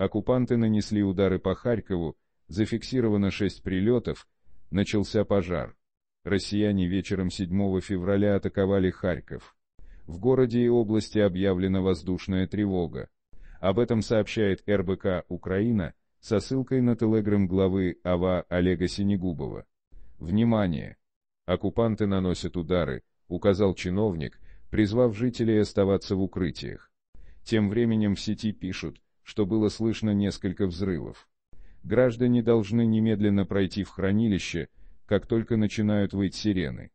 Оккупанты нанесли удары по Харькову, зафиксировано 6 прилетов, начался пожар. Россияне вечером 7 февраля атаковали Харьков. В городе и области объявлена воздушная тревога. Об этом сообщает РБК «Украина» со ссылкой на телеграм главы АВА Олега Синегубова. Внимание! Оккупанты наносят удары, указал чиновник, призвав жителей оставаться в укрытиях. Тем временем в сети пишут – что было слышно несколько взрывов. Граждане должны немедленно пройти в хранилище, как только начинают выть сирены.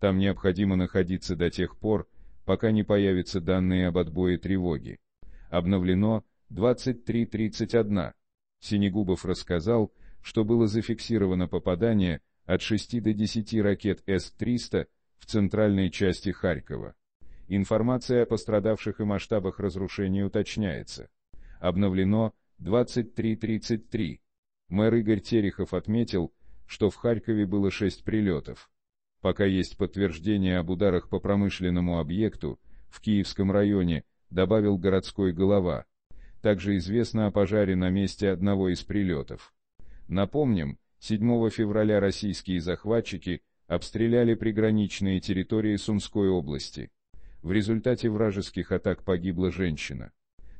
Там необходимо находиться до тех пор, пока не появятся данные об отбое тревоги. Обновлено 23.31. Синегубов рассказал, что было зафиксировано попадание от 6 до 10 ракет С-300 в центральной части Харькова. Информация о пострадавших и масштабах разрушений уточняется обновлено 23.33. Мэр Игорь Терехов отметил, что в Харькове было 6 прилетов. Пока есть подтверждение об ударах по промышленному объекту, в Киевском районе, добавил городской голова. Также известно о пожаре на месте одного из прилетов. Напомним, 7 февраля российские захватчики обстреляли приграничные территории Сумской области. В результате вражеских атак погибла женщина.